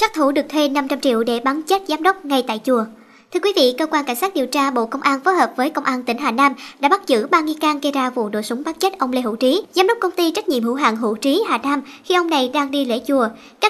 Sát thủ được thuê 500 triệu để bắn chết giám đốc ngay tại chùa. Thưa quý vị, cơ quan cảnh sát điều tra Bộ Công an phối hợp với Công an tỉnh Hà Nam đã bắt giữ ba nghi can gây ra vụ nổ súng bắn chết ông Lê Hữu Trí, giám đốc công ty trách nhiệm hữu hạn Hữu Trí Hà Nam khi ông này đang đi lễ chùa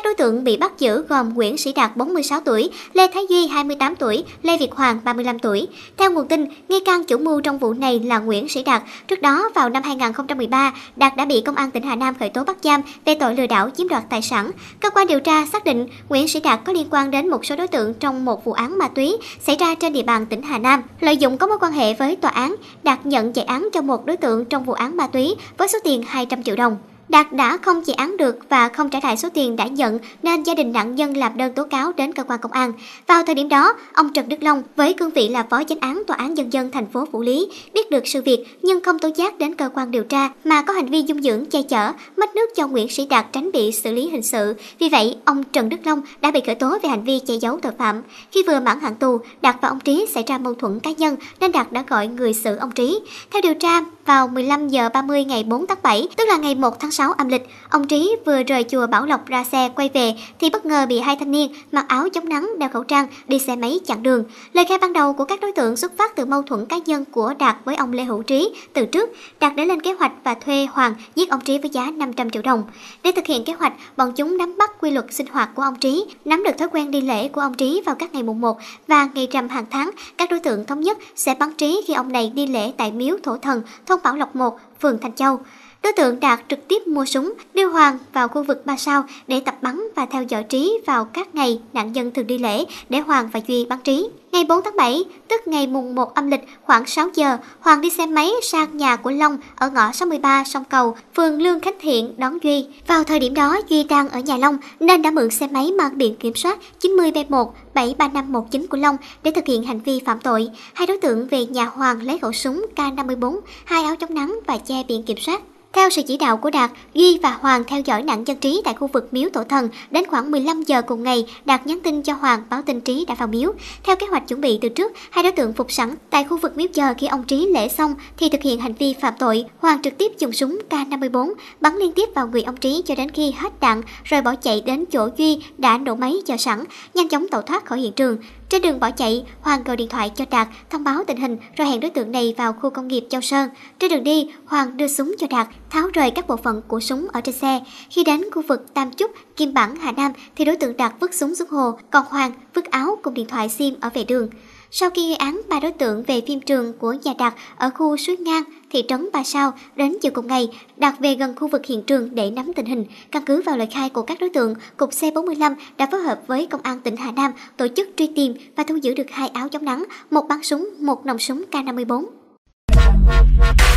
đối tượng bị bắt giữ gồm Nguyễn Sĩ Đạt 46 tuổi, Lê Thái Duy 28 tuổi, Lê Việt Hoàng 35 tuổi. Theo nguồn tin, nghi can chủ mưu trong vụ này là Nguyễn Sĩ Đạt. Trước đó, vào năm 2013, Đạt đã bị Công an tỉnh Hà Nam khởi tố bắt giam về tội lừa đảo chiếm đoạt tài sản. Cơ quan điều tra xác định Nguyễn Sĩ Đạt có liên quan đến một số đối tượng trong một vụ án ma túy xảy ra trên địa bàn tỉnh Hà Nam. Lợi dụng có mối quan hệ với tòa án, Đạt nhận chạy án cho một đối tượng trong vụ án ma túy với số tiền 200 triệu đồng. Đạt đã không chỉ án được và không trả lại số tiền đã nhận nên gia đình nạn nhân làm đơn tố cáo đến cơ quan công an. Vào thời điểm đó, ông Trần Đức Long với cương vị là phó chánh án tòa án nhân dân thành phố Phủ Lý biết được sự việc nhưng không tố giác đến cơ quan điều tra mà có hành vi dung dưỡng che chở, mất nước cho Nguyễn Sĩ Đạt tránh bị xử lý hình sự. Vì vậy, ông Trần Đức Long đã bị khởi tố về hành vi che giấu tội phạm. Khi vừa mãn hạn tù, Đạt và ông Trí xảy ra mâu thuẫn cá nhân nên Đạt đã gọi người xử ông Trí. Theo điều tra, vào 15 giờ 30 ngày 4 tháng 7, tức là ngày 1 tháng 6 âm lịch, ông Trí vừa rời chùa Bảo Lộc ra xe quay về thì bất ngờ bị hai thanh niên mặc áo chống nắng, đeo khẩu trang đi xe máy chặn đường. Lời khai ban đầu của các đối tượng xuất phát từ mâu thuẫn cá nhân của Đạt với ông Lê Hữu Trí từ trước. Đạt đã lên kế hoạch và thuê Hoàng giết ông Trí với giá 500 triệu đồng. Để thực hiện kế hoạch, bọn chúng nắm bắt quy luật sinh hoạt của ông Trí, nắm được thói quen đi lễ của ông Trí vào các ngày mùng 1 và ngày rằm hàng tháng. Các đối tượng thống nhất sẽ bắn Trí khi ông này đi lễ tại miếu Thổ Thần, thôn Bảo Lộc 1, phường Thành Châu. Đối tượng Đạt trực tiếp mua súng, đưa Hoàng vào khu vực ba sao để tập bắn và theo dõi Trí vào các ngày nạn nhân thường đi lễ để Hoàng và Duy bắn Trí. Ngày 4 tháng 7, tức ngày mùng 1 âm lịch khoảng 6 giờ, Hoàng đi xe máy sang nhà của Long ở ngõ 63 Sông Cầu, phường Lương Khánh Thiện đón Duy. Vào thời điểm đó, Duy đang ở nhà Long nên đã mượn xe máy mang biển kiểm soát 90B1 73519 của Long để thực hiện hành vi phạm tội. Hai đối tượng về nhà Hoàng lấy khẩu súng K54, hai áo chống nắng và che biển kiểm soát. Theo sự chỉ đạo của Đạt, Duy và Hoàng theo dõi nạn nhân Trí tại khu vực miếu tổ thần. Đến khoảng 15 giờ cùng ngày, Đạt nhắn tin cho Hoàng báo tin Trí đã vào miếu. Theo kế hoạch chuẩn bị từ trước, hai đối tượng phục sẵn tại khu vực miếu giờ khi ông Trí lễ xong thì thực hiện hành vi phạm tội. Hoàng trực tiếp dùng súng K54 bắn liên tiếp vào người ông Trí cho đến khi hết đạn rồi bỏ chạy đến chỗ Duy đã nổ máy chờ sẵn, nhanh chóng tẩu thoát khỏi hiện trường. Trên đường bỏ chạy, Hoàng gọi điện thoại cho Đạt thông báo tình hình rồi hẹn đối tượng này vào khu công nghiệp Châu Sơn. Trên đường đi, Hoàng đưa súng cho Đạt, tháo rời các bộ phận của súng ở trên xe. Khi đến khu vực Tam trúc Kim Bản, Hà Nam thì đối tượng Đạt vứt súng xuống hồ, còn Hoàng vứt áo cùng điện thoại sim ở vệ đường. Sau khi gây án, ba đối tượng về phim trường của nhà Đạt ở khu Suối Ngang, thị trấn ba Sao. Đến chiều cùng ngày, Đạt về gần khu vực hiện trường để nắm tình hình. Căn cứ vào lời khai của các đối tượng, Cục C45 đã phối hợp với Công an tỉnh Hà Nam tổ chức truy tìm và thu giữ được hai áo chống nắng, một bắn súng, một nòng súng K54.